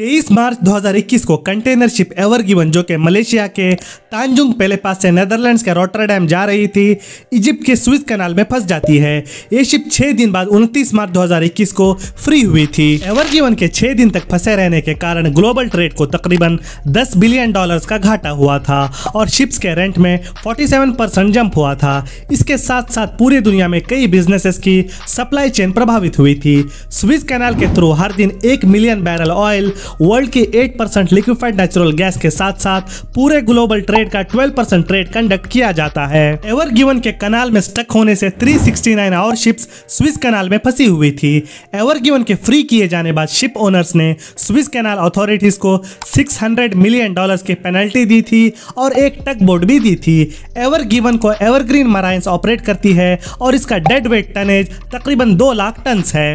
तेईस मार्च 2021 को container ship ever given जो कि मलेशिया के तांजुंग पेले पास से नेदरलैंड्स के रोटरडैम जा रही थी इजिप्ट के स्विस कनाल में फंस जाती है ये शिप छः दिन बाद 29 मार्च 2021 को फ्री हुई थी एवर गिवन के छः दिन तक फंसे रहने के कारण ग्लोबल ट्रेड को तकरीबन 10 बिलियन डॉलर्स का घाटा हुआ था और शिप्स के रेंट में फोर्टी परसेंट जंप हुआ था इसके साथ साथ पूरी दुनिया में कई बिजनेसेस की सप्लाई चेन प्रभावित हुई थी स्विस कैनाल के थ्रू हर दिन एक मिलियन बैरल ऑयल वर्ल्ड की 8 परसेंट लिक्विफाइड नेचुरल गैस के साथ साथ पूरे ग्लोबल ट्रेड का 12 परसेंट ट्रेड कंडक्ट किया जाता है एवर गिवन के कनाल में स्टक होने से 369 और शिप्स स्विस कनाल में फंसी हुई थी एवर गिवन के फ्री किए जाने बाद शिप ओनर्स ने स्विस कैनाल अथॉरिटीज को 600 मिलियन डॉलर की पेनल्टी दी थी और एक टक बोर्ड भी दी थी एवर गिवन को एवरग्रीन मराइंस ऑपरेट करती है और इसका डेड वेट टनेज तकरीबन दो लाख टन है